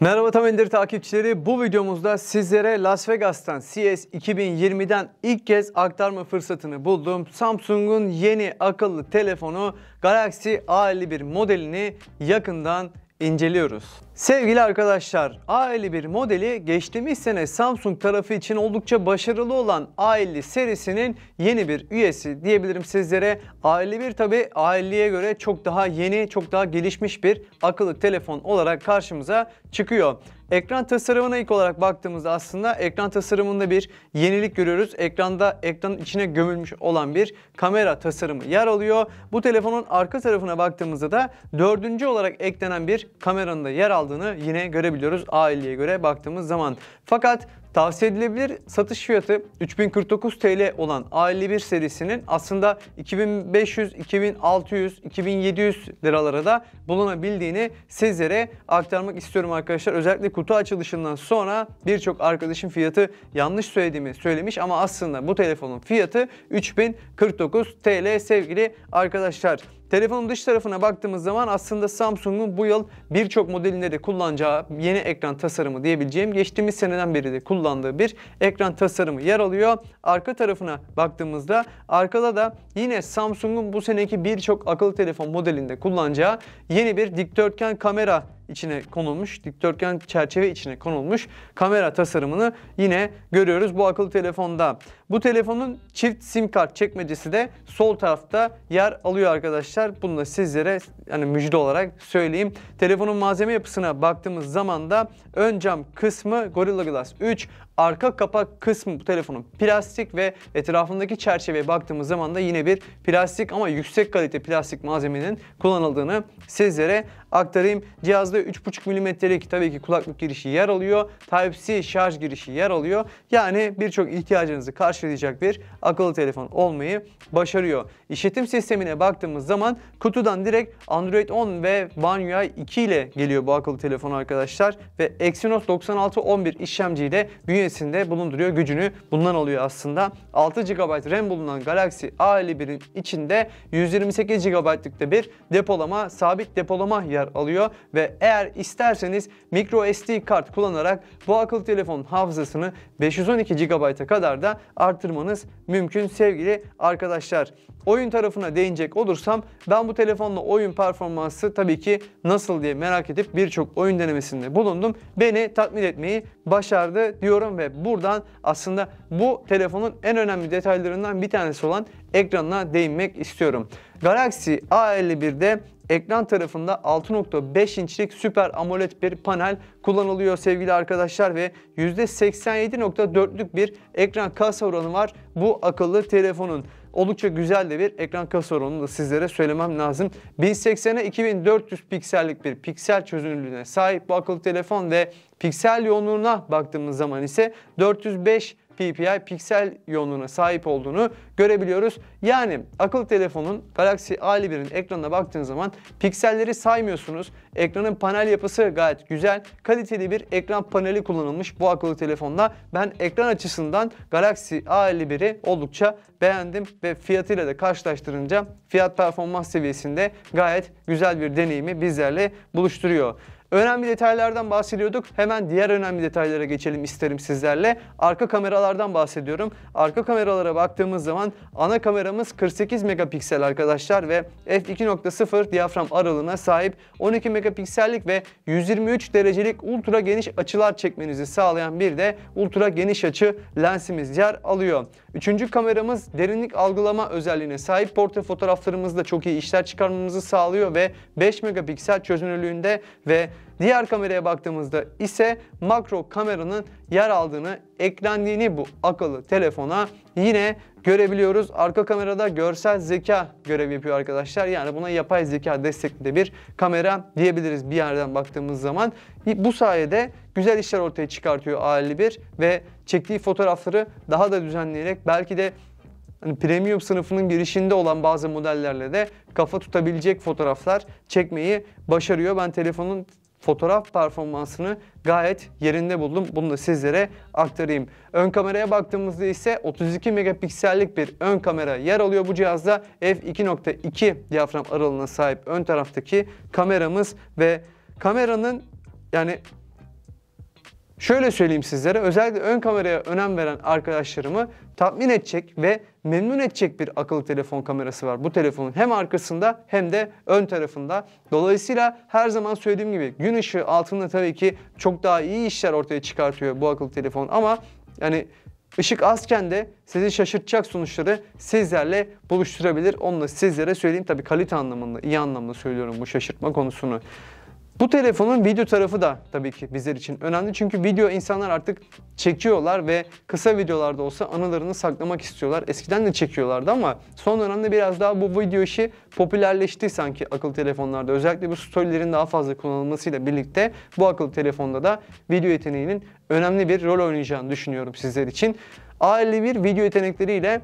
Merhaba Tam Endir takipçileri. Bu videomuzda sizlere Las Vegas'tan CS 2020'den ilk kez aktarma fırsatını buldum. Samsung'un yeni akıllı telefonu Galaxy A51 modelini yakından inceliyoruz. Sevgili arkadaşlar, A51 modeli geçtiğimiz sene Samsung tarafı için oldukça başarılı olan A50 serisinin yeni bir üyesi diyebilirim sizlere. A51 tabi A50'ye göre çok daha yeni, çok daha gelişmiş bir akıllı telefon olarak karşımıza çıkıyor. Ekran tasarımına ilk olarak baktığımızda aslında ekran tasarımında bir yenilik görüyoruz. Ekranda ekranın içine gömülmüş olan bir kamera tasarımı yer alıyor. Bu telefonun arka tarafına baktığımızda da dördüncü olarak eklenen bir kameranın da yer aldığını yine görebiliyoruz A50'ye göre baktığımız zaman. Fakat Tavsiye edilebilir satış fiyatı 3049 TL olan A51 serisinin aslında 2500, 2600, 2700 liralara da bulunabildiğini sizlere aktarmak istiyorum arkadaşlar. Özellikle kutu açılışından sonra birçok arkadaşın fiyatı yanlış söylediğimi söylemiş ama aslında bu telefonun fiyatı 3049 TL sevgili arkadaşlar. Telefonun dış tarafına baktığımız zaman aslında Samsung'un bu yıl birçok modelinde de kullanacağı yeni ekran tasarımı diyebileceğim geçtiğimiz seneden beri de kullandığı bir ekran tasarımı yer alıyor. Arka tarafına baktığımızda arkada da yine Samsung'un bu seneki birçok akıllı telefon modelinde kullanacağı yeni bir dikdörtgen kamera içine konulmuş, dikdörtgen çerçeve içine konulmuş kamera tasarımını yine görüyoruz bu akıllı telefonda. Bu telefonun çift sim kart çekmecesi de sol tarafta yer alıyor arkadaşlar. Bunu da sizlere yani müjde olarak söyleyeyim. Telefonun malzeme yapısına baktığımız zaman da ön cam kısmı Gorilla Glass 3, arka kapak kısmı bu telefonun plastik ve etrafındaki çerçeveye baktığımız zaman da yine bir plastik ama yüksek kalite plastik malzemenin kullanıldığını sizlere aktarayım. Cihazda 3.5 milimetrelik tabii ki kulaklık girişi yer alıyor. Type-C şarj girişi yer alıyor. Yani birçok ihtiyacınızı karşılayacak bir akıllı telefon olmayı başarıyor. İşletim sistemine baktığımız zaman kutudan direkt Android 10 ve One UI 2 ile geliyor bu akıllı telefon arkadaşlar. Ve Exynos 9611 de bünyesinde bulunduruyor. Gücünü bundan alıyor aslında. 6 GB RAM bulunan Galaxy A51'in içinde 128 GB'lık da bir depolama, sabit depolama yer alıyor. Ve eğer isterseniz micro SD kart kullanarak bu akıllı telefonun hafızasını 512 GB'a kadar da artırmanız mümkün sevgili arkadaşlar. Oyun tarafına değinecek olursam ben bu telefonla oyun parçalarını performansı tabii ki nasıl diye merak edip birçok oyun denemesinde bulundum. Beni tatmin etmeyi başardı diyorum ve buradan aslında bu telefonun en önemli detaylarından bir tanesi olan ekranına değinmek istiyorum. Galaxy A51'de Ekran tarafında 6.5 inçlik Super AMOLED bir panel kullanılıyor sevgili arkadaşlar ve %87.4'lük bir ekran kasa oranı var bu akıllı telefonun oldukça güzel de bir ekran kasa da sizlere söylemem lazım. 1080'e 2400 piksellik bir piksel çözünürlüğüne sahip bu akıllı telefon ve piksel yoğunluğuna baktığımız zaman ise 405 ppi piksel yoğunluğuna sahip olduğunu görebiliyoruz. Yani akıllı telefonun Galaxy A51'in ekranına baktığınız zaman pikselleri saymıyorsunuz. Ekranın panel yapısı gayet güzel. Kaliteli bir ekran paneli kullanılmış bu akıllı telefonda. Ben ekran açısından Galaxy A51'i oldukça beğendim ve fiyatıyla da karşılaştırınca fiyat performans seviyesinde gayet güzel bir deneyimi bizlerle buluşturuyor. Önemli detaylardan bahsediyorduk. Hemen diğer önemli detaylara geçelim isterim sizlerle. Arka kameralardan bahsediyorum. Arka kameralara baktığımız zaman ana kameramız 48 megapiksel arkadaşlar ve f2.0 diyafram aralığına sahip 12 megapiksellik ve 123 derecelik ultra geniş açılar çekmenizi sağlayan bir de ultra geniş açı lensimiz yer alıyor. Üçüncü kameramız derinlik algılama özelliğine sahip portre fotoğraflarımızda çok iyi işler çıkarmamızı sağlıyor ve 5 megapiksel çözünürlüğünde ve Diğer kameraya baktığımızda ise makro kameranın yer aldığını, eklendiğini bu akıllı telefona yine görebiliyoruz. Arka kamerada görsel zeka görev yapıyor arkadaşlar. Yani buna yapay zeka destekli de bir kamera diyebiliriz bir yerden baktığımız zaman. Bu sayede güzel işler ortaya çıkartıyor A51 ve çektiği fotoğrafları daha da düzenleyerek belki de hani premium sınıfının girişinde olan bazı modellerle de kafa tutabilecek fotoğraflar çekmeyi başarıyor. Ben telefonun fotoğraf performansını gayet yerinde buldum. Bunu da sizlere aktarayım. Ön kameraya baktığımızda ise 32 megapiksellik bir ön kamera yer alıyor bu cihazda. f2.2 diyafram aralığına sahip ön taraftaki kameramız ve kameranın yani Şöyle söyleyeyim sizlere, özellikle ön kameraya önem veren arkadaşlarımı tatmin edecek ve memnun edecek bir akıllı telefon kamerası var. Bu telefonun hem arkasında hem de ön tarafında. Dolayısıyla her zaman söylediğim gibi gün ışığı altında tabii ki çok daha iyi işler ortaya çıkartıyor bu akıllı telefon ama yani ışık azken de sizi şaşırtacak sonuçları sizlerle buluşturabilir. Onu da sizlere söyleyeyim. Tabii kalite anlamında, iyi anlamda söylüyorum bu şaşırtma konusunu. Bu telefonun video tarafı da tabii ki bizler için önemli. Çünkü video insanlar artık çekiyorlar ve kısa videolarda olsa anılarını saklamak istiyorlar. Eskiden de çekiyorlardı ama son dönemde biraz daha bu video işi popülerleşti sanki akıllı telefonlarda. Özellikle bu storylerin daha fazla kullanılmasıyla birlikte bu akıllı telefonda da video yeteneğinin önemli bir rol oynayacağını düşünüyorum sizler için. A51 video yetenekleriyle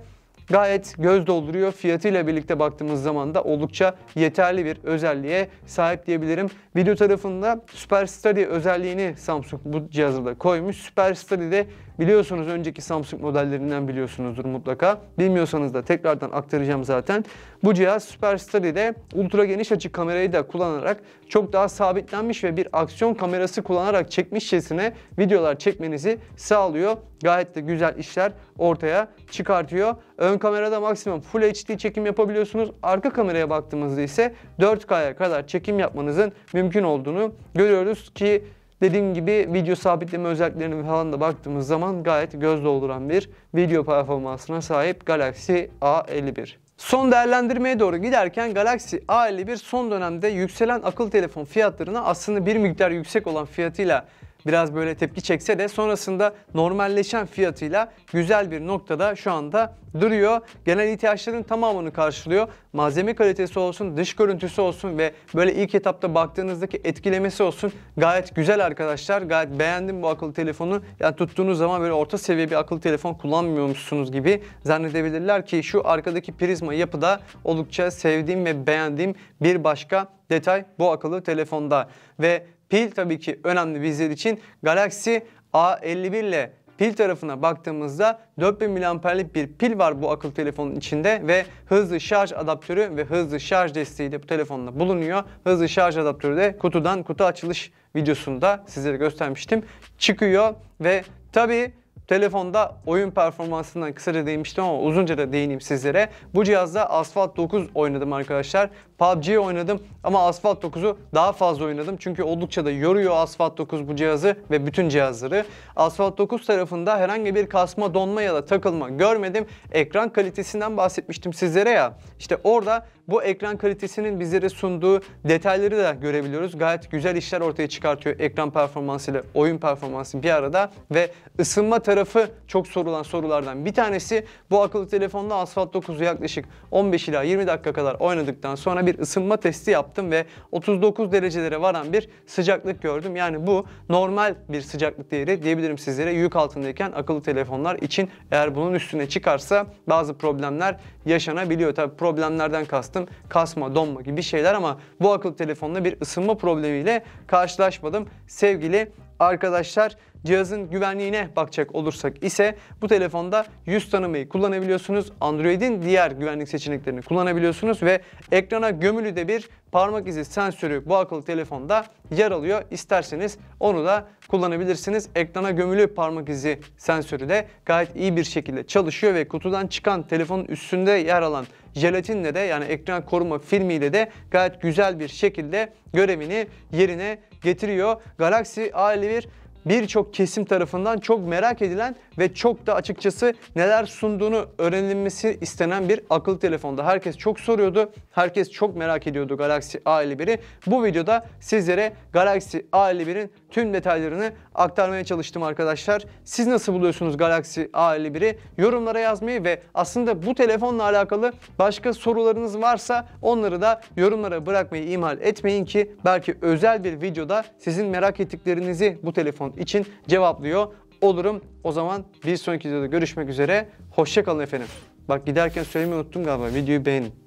Gayet göz dolduruyor. Fiyatıyla birlikte baktığımız zaman da oldukça yeterli bir özelliğe sahip diyebilirim. Video tarafında Super Study özelliğini Samsung bu cihazı koymuş. Super de biliyorsunuz önceki Samsung modellerinden biliyorsunuzdur mutlaka. Bilmiyorsanız da tekrardan aktaracağım zaten. Bu cihaz Super Study'de ultra geniş açı kamerayı da kullanarak çok daha sabitlenmiş ve bir aksiyon kamerası kullanarak çekmişçesine videolar çekmenizi sağlıyor gayet de güzel işler ortaya çıkartıyor. Ön kamerada maksimum Full HD çekim yapabiliyorsunuz. Arka kameraya baktığımızda ise 4K'ya kadar çekim yapmanızın mümkün olduğunu görüyoruz ki Dediğim gibi video sabitleme özelliklerine falan da baktığımız zaman gayet göz dolduran bir video performansına sahip Galaxy A51. Son değerlendirmeye doğru giderken Galaxy A51 son dönemde yükselen akıl telefon fiyatlarına aslında bir miktar yüksek olan fiyatıyla biraz böyle tepki çekse de sonrasında normalleşen fiyatıyla güzel bir noktada şu anda duruyor. Genel ihtiyaçların tamamını karşılıyor. Malzeme kalitesi olsun, dış görüntüsü olsun ve böyle ilk etapta baktığınızdaki etkilemesi olsun gayet güzel arkadaşlar. Gayet beğendim bu akıllı telefonu. Yani tuttuğunuz zaman böyle orta seviye bir akıllı telefon kullanmıyormuşsunuz gibi zannedebilirler ki şu arkadaki prizma yapıda oldukça sevdiğim ve beğendiğim bir başka detay bu akıllı telefonda. Ve Pil tabii ki önemli bizler için. Galaxy A51 ile Pil tarafına baktığımızda 4000 mAh'lik bir pil var bu akıllı telefonun içinde ve hızlı şarj adaptörü ve hızlı şarj desteği de bu telefonda bulunuyor. Hızlı şarj adaptörü de kutudan kutu açılış videosunda sizlere göstermiştim. Çıkıyor ve tabii Telefonda oyun performansından kısaca değinmiştim ama uzunca da değineyim sizlere. Bu cihazda Asphalt 9 oynadım arkadaşlar. PUBG oynadım ama Asphalt 9'u daha fazla oynadım. Çünkü oldukça da yoruyor Asphalt 9 bu cihazı ve bütün cihazları. Asphalt 9 tarafında herhangi bir kasma, donma ya da takılma görmedim. Ekran kalitesinden bahsetmiştim sizlere ya. İşte orada bu ekran kalitesinin bizlere sunduğu detayları da görebiliyoruz. Gayet güzel işler ortaya çıkartıyor ekran performansı ile oyun performansı bir arada ve ısınma tarafı çok sorulan sorulardan bir tanesi. Bu akıllı telefonda Asphalt 9'u yaklaşık 15 ila 20 dakika kadar oynadıktan sonra bir ısınma testi yaptım ve 39 derecelere varan bir sıcaklık gördüm. Yani bu normal bir sıcaklık değeri diyebilirim sizlere. Yük altındayken akıllı telefonlar için eğer bunun üstüne çıkarsa bazı problemler yaşanabiliyor. Tabi problemlerden kastım kasma, donma gibi şeyler ama bu akıllı telefonla bir ısınma problemiyle karşılaşmadım. Sevgili arkadaşlar cihazın güvenliğine bakacak olursak ise bu telefonda yüz tanımayı kullanabiliyorsunuz. Android'in diğer güvenlik seçeneklerini kullanabiliyorsunuz ve ekrana gömülü de bir parmak izi sensörü bu akıllı telefonda yer alıyor. İsterseniz onu da kullanabilirsiniz. Ekrana gömülü parmak izi sensörü de gayet iyi bir şekilde çalışıyor ve kutudan çıkan telefonun üstünde yer alan jelatinle de yani ekran koruma filmiyle de gayet güzel bir şekilde görevini yerine getiriyor. Galaxy A51 birçok kesim tarafından çok merak edilen ve çok da açıkçası neler sunduğunu öğrenilmesi istenen bir akıllı telefonda. Herkes çok soruyordu. Herkes çok merak ediyordu Galaxy A51'i. Bu videoda sizlere Galaxy A51'in tüm detaylarını aktarmaya çalıştım arkadaşlar. Siz nasıl buluyorsunuz Galaxy A51'i? Yorumlara yazmayı ve aslında bu telefonla alakalı başka sorularınız varsa onları da yorumlara bırakmayı ihmal etmeyin ki belki özel bir videoda sizin merak ettiklerinizi bu telefon için cevaplıyor olurum. O zaman bir sonraki videoda görüşmek üzere. Hoşçakalın efendim. Bak giderken söylemeyi unuttum galiba. Videoyu beğenin.